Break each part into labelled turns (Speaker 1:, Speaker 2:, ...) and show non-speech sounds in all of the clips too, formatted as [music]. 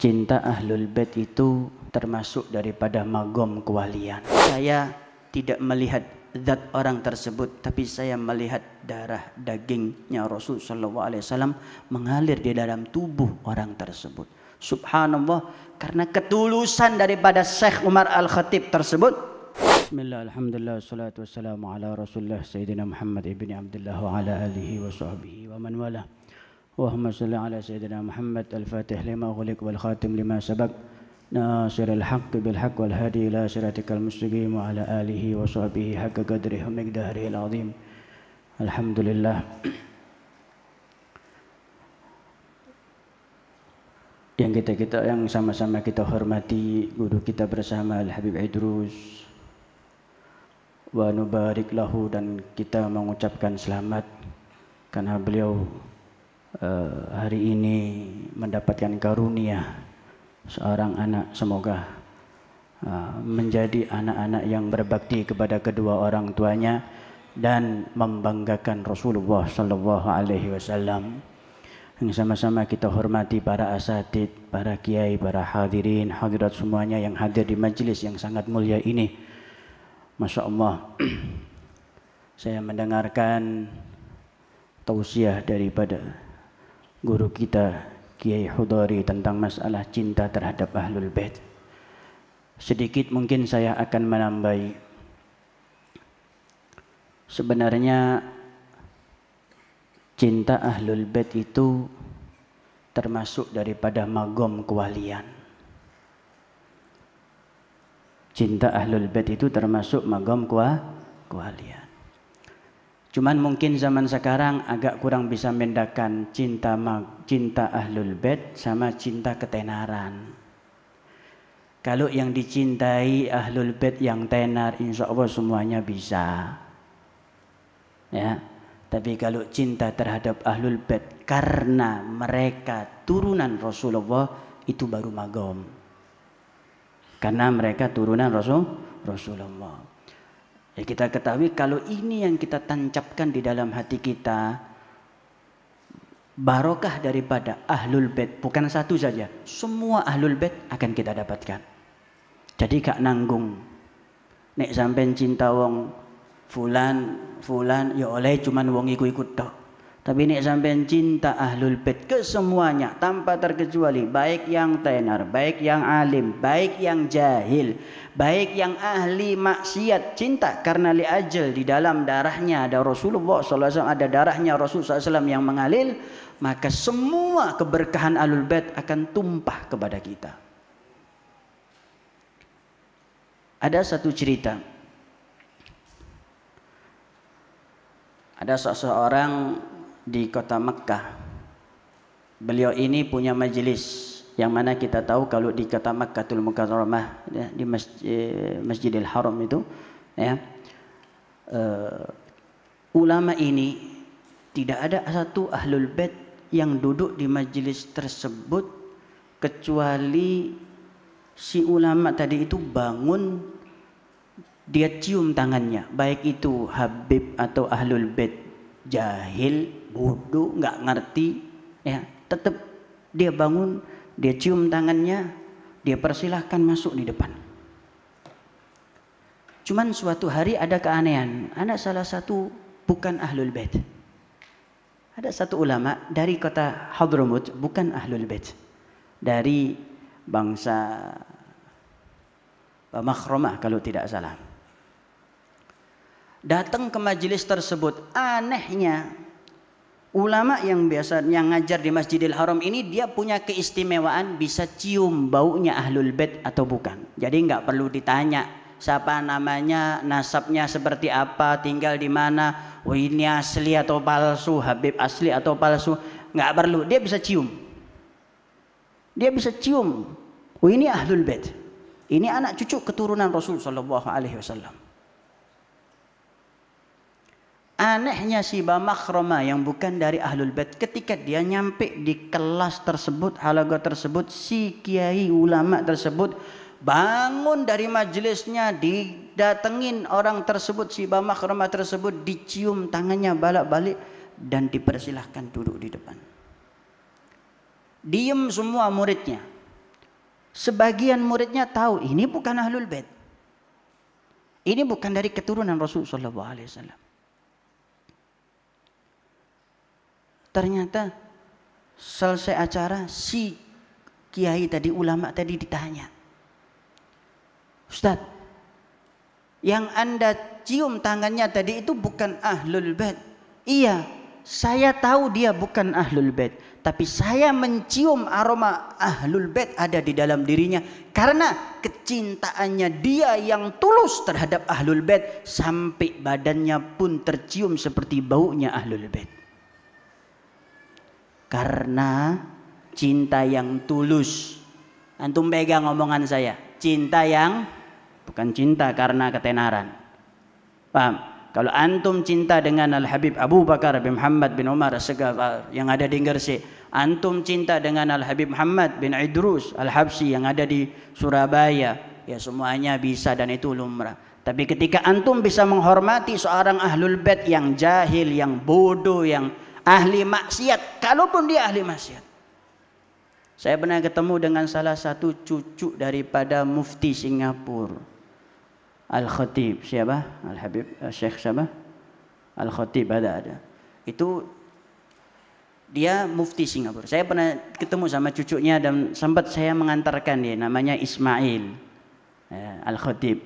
Speaker 1: cinta ahlul bait itu termasuk daripada magom kewalian. Saya tidak melihat zat orang tersebut tapi saya melihat darah dagingnya Rasul sallallahu alaihi wasallam mengalir di dalam tubuh orang tersebut. Subhanallah karena ketulusan daripada Syekh Umar Al-Khatib tersebut. Bismillah, alhamdulillah, wassalamu ala rasulullah Sayyidina Muhammad Abdullah wa ala alihi wa sahbihi wa man اللهم صل على سيدنا محمد الفاتح لما أغلق والخاتم لما سبق ناصر الحق بالحق والهادي إلى صراطك المستقيم وعلى آله وصحبه حق قدره ومقداره العظيم الحمد لله yang kita kita yang sama-sama kita hormati guru kita bersama Al Habib Idrus wa nubarik lahu dan kita mengucapkan selamat karena beliau Eh, hari ini mendapatkan karunia seorang anak semoga eh, menjadi anak-anak yang berbakti kepada kedua orang tuanya dan membanggakan Rasulullah sallallahu alaihi wasallam yang sama-sama kita hormati para asatid, para kiai, para hadirin, hadirat semuanya yang hadir di majelis yang sangat mulia ini. Masya Allah, [clears throat] saya mendengarkan tausiah daripada guru kita Kiai Hudari tentang masalah cinta terhadap Ahlul Bait. Sedikit mungkin saya akan menambahi. Sebenarnya cinta Ahlul Bait itu termasuk daripada magom kewalian. Cinta Ahlul Bait itu termasuk magom kuah kewalian. Cuman mungkin zaman sekarang agak kurang bisa mendakan cinta mag, cinta ahlul bed sama cinta ketenaran. Kalau yang dicintai ahlul bed yang tenar, insya Allah semuanya bisa. Ya, tapi kalau cinta terhadap ahlul bed karena mereka turunan Rasulullah itu baru magom. Karena mereka turunan Rasul Rasulullah. Ya, kita ketahui kalau ini yang kita tancapkan di dalam hati kita, barokah daripada ahlul bait bukan satu saja, semua ahlul bait akan kita dapatkan. Jadi gak nanggung. Nek sampean cinta wong fulan, fulan ya oleh cuman wong ikut ikut tok. Tapi nek cinta ahlul bait ke semuanya tanpa terkecuali, baik yang tenar, baik yang alim, baik yang jahil, baik yang ahli maksiat, cinta karena li ajal di dalam darahnya ada Rasulullah SAW ada darahnya Rasul SAW yang mengalir, maka semua keberkahan ahlul bait akan tumpah kepada kita. Ada satu cerita. Ada seseorang di kota Mekkah. Beliau ini punya majelis yang mana kita tahu kalau di kota Makkahul Mukarramah ya, di masjid, eh, Masjidil Haram itu ya uh, ulama ini tidak ada satu ahlul bait yang duduk di majelis tersebut kecuali si ulama tadi itu bangun dia cium tangannya baik itu Habib atau ahlul bait jahil bodoh nggak ngerti ya tetap dia bangun dia cium tangannya dia persilahkan masuk di depan cuman suatu hari ada keanehan ada salah satu bukan ahlul bait ada satu ulama dari kota Hadramut bukan ahlul bait dari bangsa Makhromah kalau tidak salah datang ke majelis tersebut anehnya ulama yang biasa yang ngajar di Masjidil Haram ini dia punya keistimewaan bisa cium baunya ahlul bait atau bukan. Jadi nggak perlu ditanya siapa namanya, nasabnya seperti apa, tinggal di mana, oh ini asli atau palsu, Habib asli atau palsu, nggak perlu. Dia bisa cium. Dia bisa cium. Oh ini ahlul bait. Ini anak cucu keturunan Rasul Shallallahu Alaihi Wasallam. Anehnya si Bamakhroma yang bukan dari Ahlul Bait ketika dia nyampe di kelas tersebut, halaga tersebut, si kiai ulama tersebut bangun dari majelisnya didatengin orang tersebut si Bamakhroma tersebut dicium tangannya balak-balik dan dipersilahkan duduk di depan. Diem semua muridnya. Sebagian muridnya tahu ini bukan Ahlul Bait. Ini bukan dari keturunan Rasul sallallahu alaihi wasallam. Ternyata selesai acara si kiai tadi ulama tadi ditanya. Ustadz, yang anda cium tangannya tadi itu bukan ahlul bait. Iya, saya tahu dia bukan ahlul bait, tapi saya mencium aroma ahlul bait ada di dalam dirinya karena kecintaannya dia yang tulus terhadap ahlul bait sampai badannya pun tercium seperti baunya ahlul bait. Karena cinta yang tulus. Antum pegang omongan saya. Cinta yang bukan cinta karena ketenaran. Paham? Kalau antum cinta dengan Al Habib Abu Bakar bin Muhammad bin Umar segala yang ada di Gresik, antum cinta dengan Al Habib Muhammad bin Idrus Al Habsi yang ada di Surabaya, ya semuanya bisa dan itu lumrah. Tapi ketika antum bisa menghormati seorang ahlul bait yang jahil, yang bodoh, yang ahli maksiat, kalaupun dia ahli maksiat. Saya pernah ketemu dengan salah satu cucu daripada mufti Singapura. Al-Khatib siapa? Al-Habib eh, Syekh siapa? Al-Khatib ada ada. Itu dia mufti Singapura. Saya pernah ketemu sama cucunya dan sempat saya mengantarkan dia namanya Ismail eh, Al-Khatib.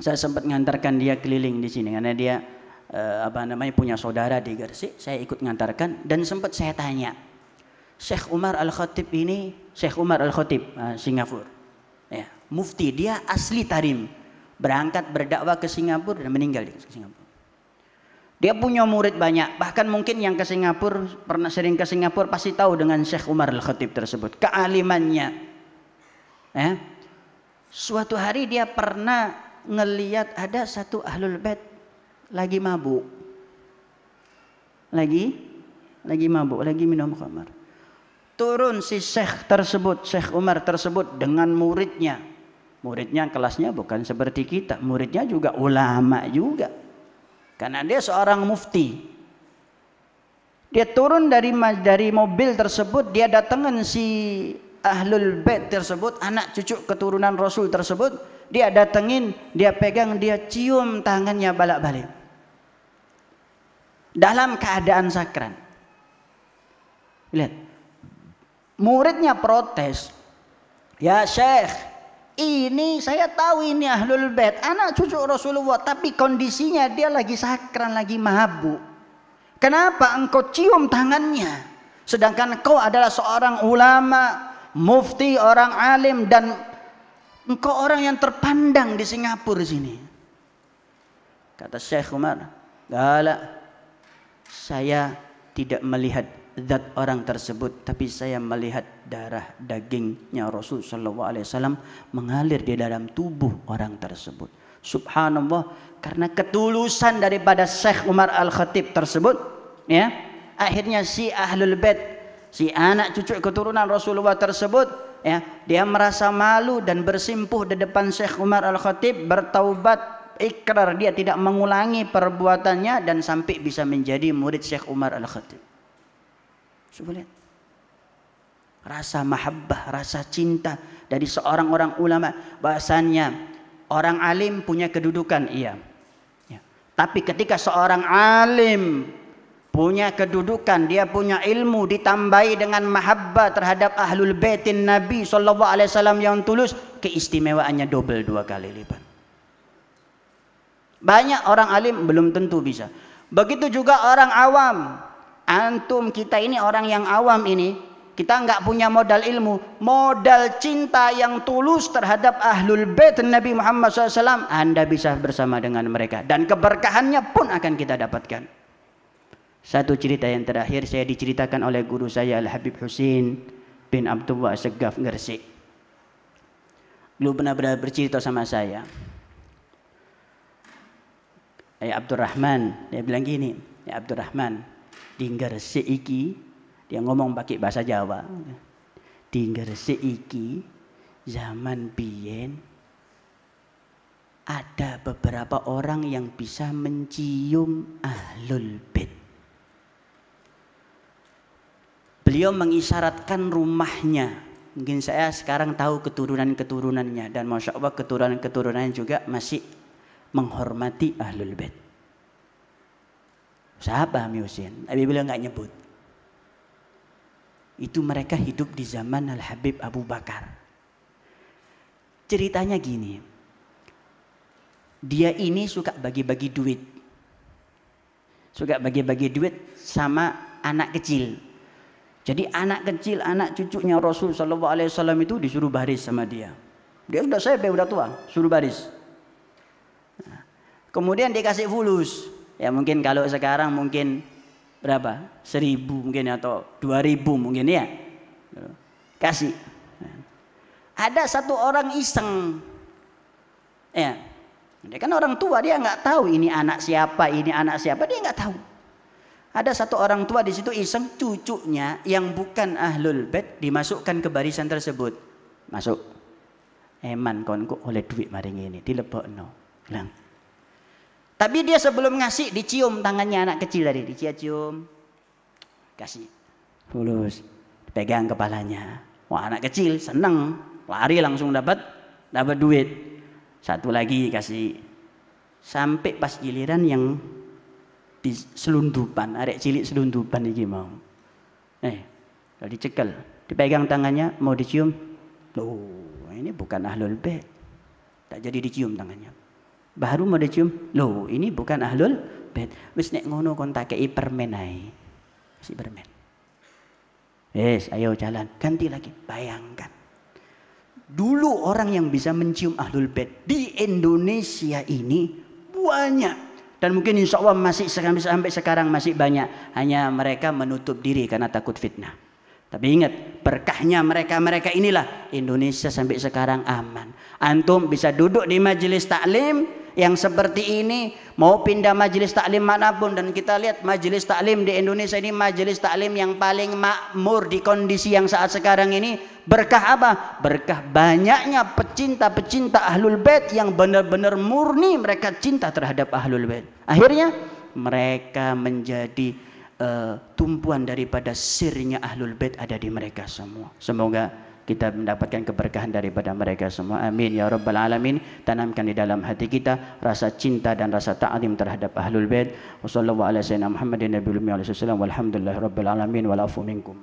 Speaker 1: Saya sempat mengantarkan dia keliling di sini karena dia uh, apa namanya punya saudara di Gersik, saya ikut ngantarkan dan sempat saya tanya, Syekh Umar Al Khotib ini, Syekh Umar Al Khotib uh, eh, Singapura, ya, mufti dia asli Tarim, berangkat berdakwah ke Singapura dan meninggal di Singapura. Dia punya murid banyak, bahkan mungkin yang ke Singapura pernah sering ke Singapura pasti tahu dengan Syekh Umar Al Khotib tersebut, kealimannya. Ya. Suatu hari dia pernah ngeliat ada satu ahlul bait lagi mabuk. Lagi lagi mabuk, lagi minum khamar. Turun si Syekh tersebut, Syekh Umar tersebut dengan muridnya. Muridnya kelasnya bukan seperti kita, muridnya juga ulama juga. Karena dia seorang mufti. Dia turun dari dari mobil tersebut, dia datangkan si ahlul bait tersebut, anak cucu keturunan Rasul tersebut, dia datengin, dia pegang, dia cium tangannya balak-balik dalam keadaan sakran. Lihat. Muridnya protes. Ya Syekh, ini saya tahu ini ahlul bait, anak cucu Rasulullah, tapi kondisinya dia lagi sakran, lagi mabuk. Kenapa engkau cium tangannya? Sedangkan kau adalah seorang ulama, mufti, orang alim dan engkau orang yang terpandang di Singapura sini. Kata Syekh Umar, "Galak saya tidak melihat zat orang tersebut tapi saya melihat darah dagingnya Rasul sallallahu alaihi wasallam mengalir di dalam tubuh orang tersebut. Subhanallah karena ketulusan daripada Syekh Umar Al-Khatib tersebut ya akhirnya si ahlul bait si anak cucu keturunan Rasulullah tersebut ya dia merasa malu dan bersimpuh di depan Syekh Umar Al-Khatib bertaubat ikrar dia tidak mengulangi perbuatannya dan sampai bisa menjadi murid Syekh Umar Al-Khatib. Coba lihat. Rasa mahabbah, rasa cinta dari seorang orang ulama. Bahasanya orang alim punya kedudukan, iya. Ya. Tapi ketika seorang alim punya kedudukan, dia punya ilmu ditambahi dengan mahabbah terhadap ahlul baitin Nabi sallallahu alaihi wasallam yang tulus, keistimewaannya double dua kali lipat. Banyak orang alim belum tentu bisa. Begitu juga orang awam. Antum kita ini orang yang awam ini, kita nggak punya modal ilmu, modal cinta yang tulus terhadap ahlul bait Nabi Muhammad SAW, Anda bisa bersama dengan mereka dan keberkahannya pun akan kita dapatkan. Satu cerita yang terakhir saya diceritakan oleh guru saya Al Habib Husin bin Abdullah Segaf Gersik. Lu benar-benar bercerita sama saya. Ya, ya Abdurrahman dia bilang gini ya Abdurrahman di Gresik iki dia ngomong pakai bahasa Jawa di Gresik iki zaman biyen ada beberapa orang yang bisa mencium ahlul bait beliau mengisyaratkan rumahnya mungkin saya sekarang tahu keturunan-keturunannya dan masya Allah keturunan-keturunannya juga masih menghormati ahlul bait. siapa Miusin, Nabi beliau nggak nyebut. Itu mereka hidup di zaman Al Habib Abu Bakar. Ceritanya gini, dia ini suka bagi-bagi duit, suka bagi-bagi duit sama anak kecil. Jadi anak kecil, anak cucunya Rasul Shallallahu Alaihi Wasallam itu disuruh baris sama dia. Dia sudah saya udah tua, suruh baris. Kemudian dikasih fulus. Ya mungkin kalau sekarang mungkin berapa? Seribu mungkin atau dua ribu mungkin ya. Kasih. Ada satu orang iseng. Ya. Dia kan orang tua dia nggak tahu ini anak siapa, ini anak siapa, dia nggak tahu. Ada satu orang tua di situ iseng cucunya yang bukan ahlul bed dimasukkan ke barisan tersebut. Masuk. Eman konku oleh duit maring ini no, Bilang, tapi dia sebelum ngasih dicium tangannya anak kecil tadi, dicium, kasih, tulus, pegang kepalanya. Wah anak kecil seneng, lari langsung dapat dapat duit. Satu lagi kasih, sampai pas giliran yang di selundupan, arek cilik selundupan iki mau. Eh, jadi cekel, dipegang tangannya, mau dicium, loh ini bukan ahlul bait, tak jadi dicium tangannya. Baru mau dicium, loh ini bukan ahlul bed, Wis nek ngono kon tak kei permen ae. Si permen. Yes, ayo jalan. Ganti lagi. Bayangkan. Dulu orang yang bisa mencium ahlul bed di Indonesia ini banyak dan mungkin insya Allah masih sampai sekarang masih banyak hanya mereka menutup diri karena takut fitnah. Tapi ingat, berkahnya mereka-mereka inilah Indonesia sampai sekarang aman. Antum bisa duduk di majelis taklim yang seperti ini, mau pindah majelis taklim manapun dan kita lihat majelis taklim di Indonesia ini majelis taklim yang paling makmur di kondisi yang saat sekarang ini. Berkah apa? Berkah banyaknya pecinta-pecinta Ahlul Bait yang benar-benar murni mereka cinta terhadap Ahlul Bait. Akhirnya mereka menjadi Eh, tumpuan daripada sirnya ahlul bait ada di mereka semua. Semoga kita mendapatkan keberkahan daripada mereka semua. Amin ya rabbal alamin. Tanamkan di dalam hati kita rasa cinta dan rasa ta'zim terhadap ahlul bait. Wassallallahu ala sayyidina Muhammadin nabiyullah wa Walhamdulillahirabbil alamin. Wal minkum.